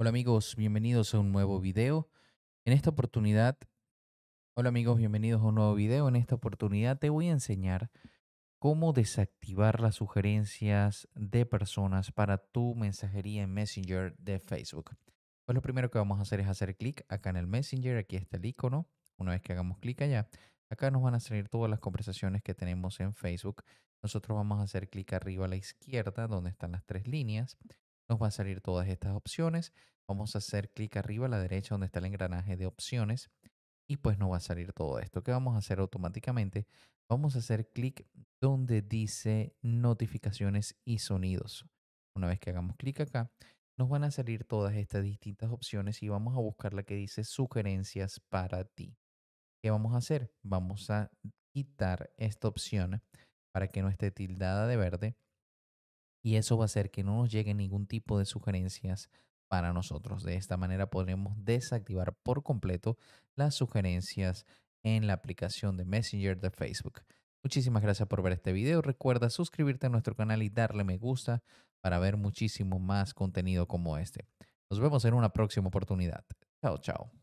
Hola amigos, bienvenidos a un nuevo video. En esta oportunidad, hola amigos, bienvenidos a un nuevo video. En esta oportunidad te voy a enseñar cómo desactivar las sugerencias de personas para tu mensajería en Messenger de Facebook. Pues lo primero que vamos a hacer es hacer clic acá en el Messenger, aquí está el icono. Una vez que hagamos clic allá, acá nos van a salir todas las conversaciones que tenemos en Facebook. Nosotros vamos a hacer clic arriba a la izquierda, donde están las tres líneas nos va a salir todas estas opciones. Vamos a hacer clic arriba a la derecha donde está el engranaje de opciones y pues nos va a salir todo esto. ¿Qué vamos a hacer automáticamente? Vamos a hacer clic donde dice notificaciones y sonidos. Una vez que hagamos clic acá, nos van a salir todas estas distintas opciones y vamos a buscar la que dice sugerencias para ti. ¿Qué vamos a hacer? Vamos a quitar esta opción para que no esté tildada de verde y eso va a hacer que no nos llegue ningún tipo de sugerencias para nosotros. De esta manera podremos desactivar por completo las sugerencias en la aplicación de Messenger de Facebook. Muchísimas gracias por ver este video. Recuerda suscribirte a nuestro canal y darle me gusta para ver muchísimo más contenido como este. Nos vemos en una próxima oportunidad. Chao, chao.